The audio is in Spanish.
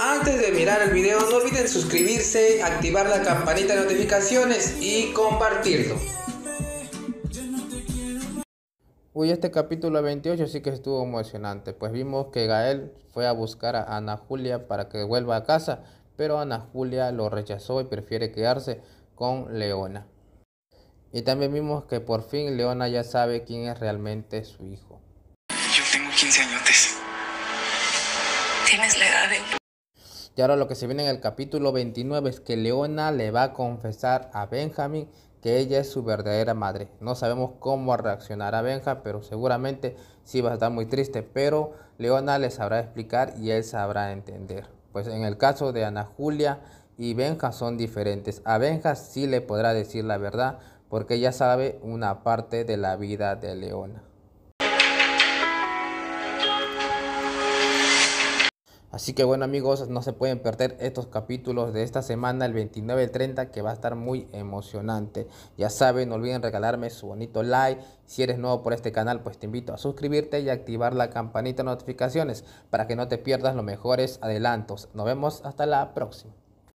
Antes de mirar el video no olviden suscribirse, activar la campanita de notificaciones y compartirlo. Uy, este capítulo 28 sí que estuvo emocionante, pues vimos que Gael fue a buscar a Ana Julia para que vuelva a casa, pero Ana Julia lo rechazó y prefiere quedarse con Leona. Y también vimos que por fin Leona ya sabe quién es realmente su hijo. Yo tengo 15 años. Y ahora lo que se viene en el capítulo 29 es que Leona le va a confesar a Benjamin que ella es su verdadera madre. No sabemos cómo reaccionará Benja, pero seguramente sí va a estar muy triste, pero Leona le sabrá explicar y él sabrá entender. Pues en el caso de Ana Julia y Benja son diferentes. A Benja sí le podrá decir la verdad porque ella sabe una parte de la vida de Leona. Así que bueno amigos, no se pueden perder estos capítulos de esta semana, el 29 y el 30, que va a estar muy emocionante. Ya saben, no olviden regalarme su bonito like. Si eres nuevo por este canal, pues te invito a suscribirte y activar la campanita de notificaciones para que no te pierdas los mejores adelantos. Nos vemos hasta la próxima.